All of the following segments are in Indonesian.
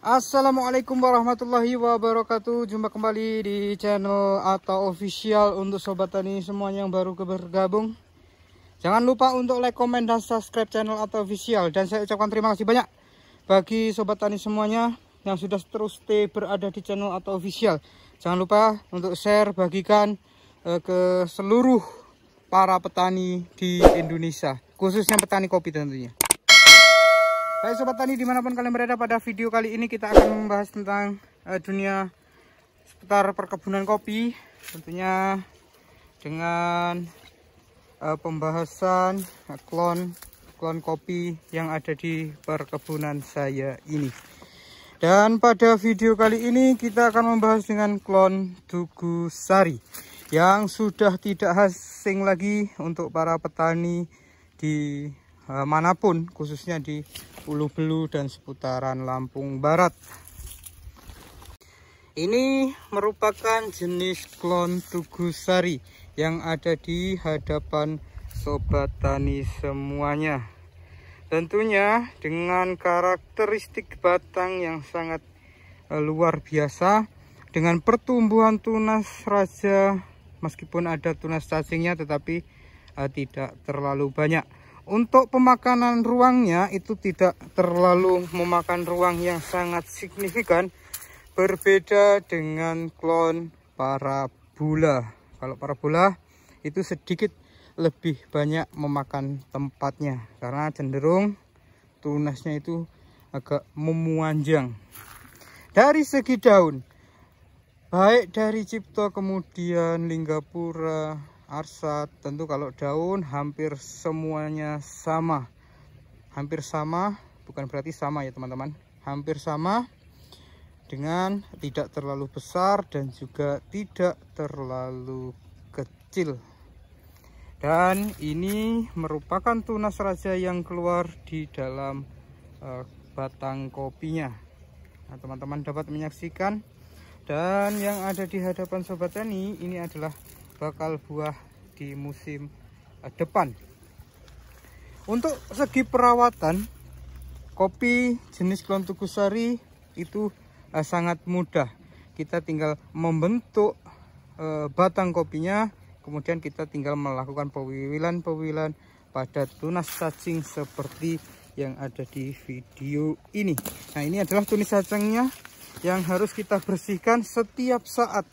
Assalamualaikum warahmatullahi wabarakatuh Jumpa kembali di channel atau official untuk sobat tani semuanya yang baru bergabung Jangan lupa untuk like, komen, dan subscribe channel atau official Dan saya ucapkan terima kasih banyak Bagi sobat tani semuanya yang sudah terus stay berada di channel atau official Jangan lupa untuk share, bagikan eh, ke seluruh para petani di Indonesia Khususnya petani kopi tentunya Hai Sobat Tani, dimanapun kalian berada pada video kali ini kita akan membahas tentang uh, dunia seputar perkebunan kopi Tentunya dengan uh, pembahasan eh, klon, klon kopi yang ada di perkebunan saya ini Dan pada video kali ini kita akan membahas dengan klon tugu Sari Yang sudah tidak asing lagi untuk para petani di uh, manapun khususnya di Ulu Belu dan seputaran Lampung Barat. Ini merupakan jenis klon Tugu Sari yang ada di hadapan sobat tani semuanya. Tentunya dengan karakteristik batang yang sangat eh, luar biasa dengan pertumbuhan tunas raja meskipun ada tunas cacingnya tetapi eh, tidak terlalu banyak. Untuk pemakanan ruangnya itu tidak terlalu memakan ruang yang sangat signifikan berbeda dengan klon parabola. Kalau parabola itu sedikit lebih banyak memakan tempatnya karena cenderung tunasnya itu agak memuanjang. Dari segi daun baik dari Cipto kemudian Linggapura arsat tentu kalau daun hampir semuanya sama hampir sama bukan berarti sama ya teman-teman hampir sama dengan tidak terlalu besar dan juga tidak terlalu kecil dan ini merupakan tunas raja yang keluar di dalam uh, batang kopinya nah, teman-teman dapat menyaksikan dan yang ada di hadapan sobat tani ini adalah bakal buah di musim eh, depan untuk segi perawatan kopi jenis tukusari itu eh, sangat mudah kita tinggal membentuk eh, batang kopinya kemudian kita tinggal melakukan pewiwilan-pewiwilan pada tunas cacing seperti yang ada di video ini nah ini adalah tunas cacingnya yang harus kita bersihkan setiap saat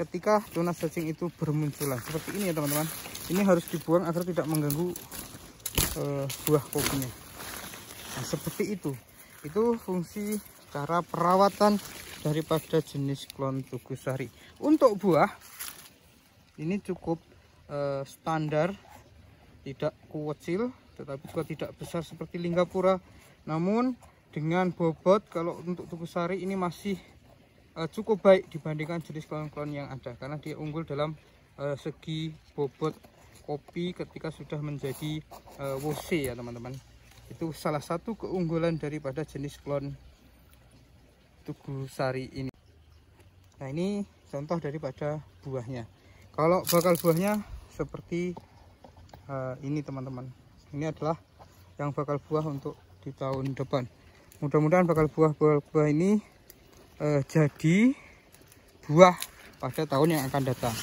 ketika tuna cacing itu bermunculan seperti ini ya teman-teman ini harus dibuang agar tidak mengganggu uh, buah kopinya nah, seperti itu itu fungsi cara perawatan daripada jenis klon tugu sari untuk buah ini cukup uh, standar tidak kecil tetapi juga tidak besar seperti linggapura namun dengan bobot kalau untuk tugu sari ini masih uh, cukup baik dibandingkan jenis klon-klon yang ada karena dia unggul dalam uh, segi bobot kopi ketika sudah menjadi uh, WC ya teman-teman itu salah satu keunggulan daripada jenis klon tugu sari ini nah ini contoh daripada buahnya kalau bakal buahnya seperti uh, ini teman-teman ini adalah yang bakal buah untuk di tahun depan mudah-mudahan bakal buah-buah ini uh, jadi buah pada tahun yang akan datang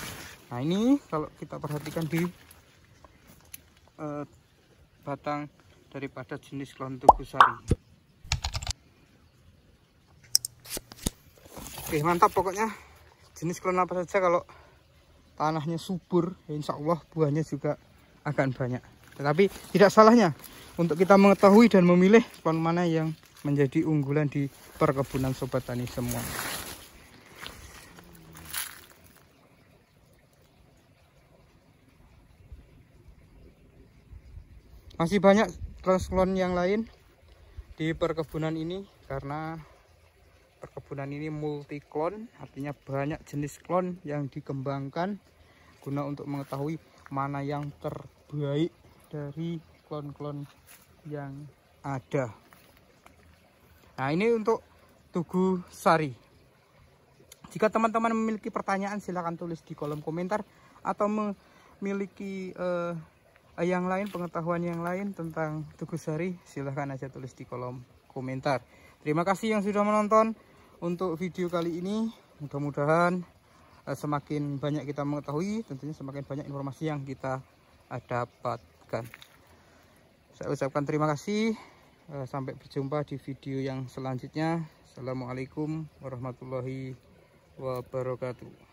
nah ini kalau kita perhatikan di uh, batang daripada jenis kusari. oke mantap pokoknya jenis klon apa saja kalau tanahnya subur ya insya Allah buahnya juga akan banyak tetapi tidak salahnya untuk kita mengetahui dan memilih klon mana yang menjadi unggulan di perkebunan sobat tani semua. Masih banyak klon yang lain di perkebunan ini karena perkebunan ini multi klon artinya banyak jenis klon yang dikembangkan guna untuk mengetahui mana yang terbaik dari klon-klon yang ada Nah ini untuk Tugu Sari. Jika teman-teman memiliki pertanyaan silahkan tulis di kolom komentar atau memiliki uh, yang lain pengetahuan yang lain tentang Tugu Sari silahkan aja tulis di kolom komentar. Terima kasih yang sudah menonton untuk video kali ini. Mudah-mudahan uh, semakin banyak kita mengetahui tentunya semakin banyak informasi yang kita dapatkan. Saya ucapkan terima kasih. Eh, sampai berjumpa di video yang selanjutnya assalamualaikum warahmatullahi wabarakatuh